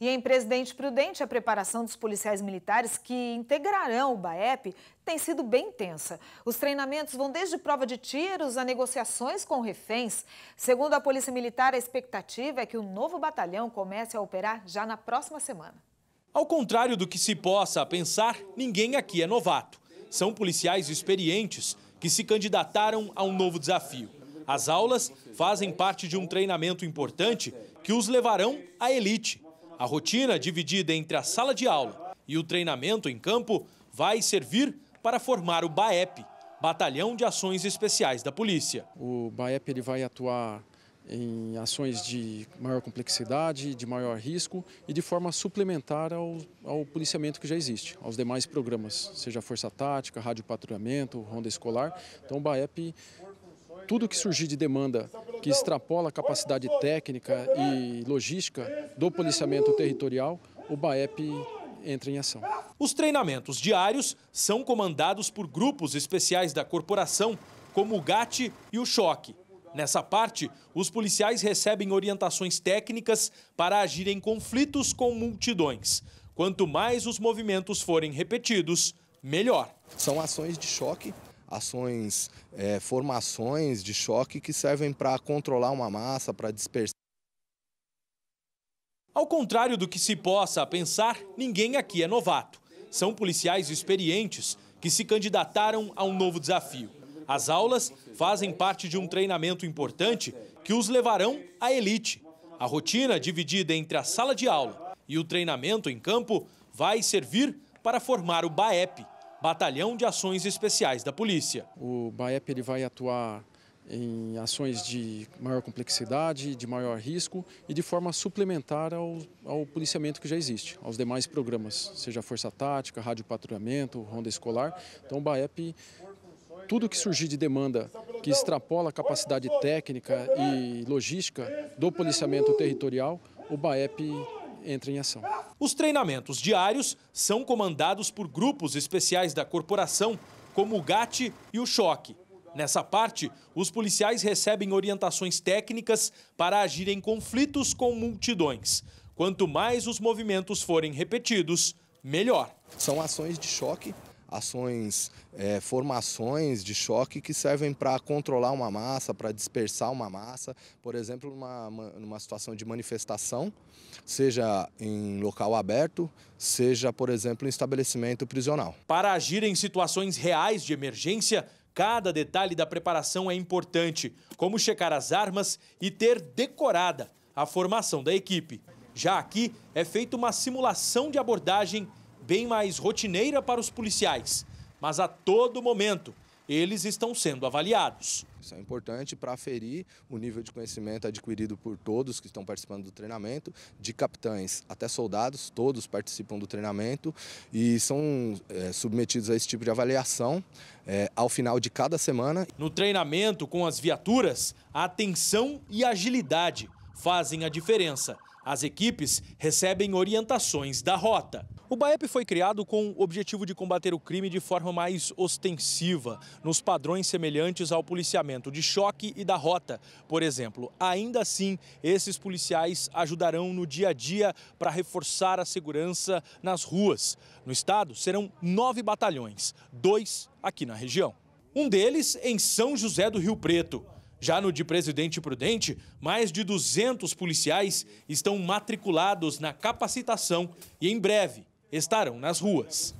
E em Presidente Prudente, a preparação dos policiais militares que integrarão o BAEP tem sido bem intensa. Os treinamentos vão desde prova de tiros a negociações com reféns. Segundo a Polícia Militar, a expectativa é que o novo batalhão comece a operar já na próxima semana. Ao contrário do que se possa pensar, ninguém aqui é novato. São policiais experientes que se candidataram a um novo desafio. As aulas fazem parte de um treinamento importante que os levarão à elite a rotina dividida entre a sala de aula e o treinamento em campo vai servir para formar o BAEP, Batalhão de Ações Especiais da Polícia. O BAEP ele vai atuar em ações de maior complexidade, de maior risco e de forma suplementar ao, ao policiamento que já existe, aos demais programas, seja Força Tática, Rádio Patrulhamento, Ronda Escolar. Então o BAEP tudo que surgir de demanda que extrapola a capacidade técnica e logística do policiamento territorial, o BAEP entra em ação. Os treinamentos diários são comandados por grupos especiais da corporação, como o GAT e o Choque. Nessa parte, os policiais recebem orientações técnicas para agir em conflitos com multidões. Quanto mais os movimentos forem repetidos, melhor. São ações de choque ações, é, formações de choque que servem para controlar uma massa, para dispersar. Ao contrário do que se possa pensar, ninguém aqui é novato. São policiais experientes que se candidataram a um novo desafio. As aulas fazem parte de um treinamento importante que os levarão à elite. A rotina dividida entre a sala de aula e o treinamento em campo vai servir para formar o BAEP, Batalhão de Ações Especiais da Polícia. O BAEP ele vai atuar em ações de maior complexidade, de maior risco e de forma suplementar ao, ao policiamento que já existe, aos demais programas, seja Força Tática, Rádio Patrulhamento, Ronda Escolar. Então o BAEP, tudo que surgir de demanda que extrapola a capacidade técnica e logística do policiamento territorial, o BAEP entra em ação. Os treinamentos diários são comandados por grupos especiais da corporação, como o GAT e o Choque. Nessa parte, os policiais recebem orientações técnicas para agir em conflitos com multidões. Quanto mais os movimentos forem repetidos, melhor. São ações de choque ações, é, formações de choque que servem para controlar uma massa, para dispersar uma massa. Por exemplo, numa, numa situação de manifestação, seja em local aberto, seja, por exemplo, em estabelecimento prisional. Para agir em situações reais de emergência, Cada detalhe da preparação é importante, como checar as armas e ter decorada a formação da equipe. Já aqui é feita uma simulação de abordagem bem mais rotineira para os policiais, mas a todo momento eles estão sendo avaliados. Isso é importante para aferir o nível de conhecimento adquirido por todos que estão participando do treinamento, de capitães até soldados, todos participam do treinamento e são é, submetidos a esse tipo de avaliação é, ao final de cada semana. No treinamento com as viaturas, a atenção e agilidade fazem a diferença. As equipes recebem orientações da rota. O BAEP foi criado com o objetivo de combater o crime de forma mais ostensiva, nos padrões semelhantes ao policiamento de choque e da rota, por exemplo. Ainda assim, esses policiais ajudarão no dia a dia para reforçar a segurança nas ruas. No estado, serão nove batalhões, dois aqui na região. Um deles em São José do Rio Preto. Já no de Presidente Prudente, mais de 200 policiais estão matriculados na capacitação e em breve estarão nas ruas.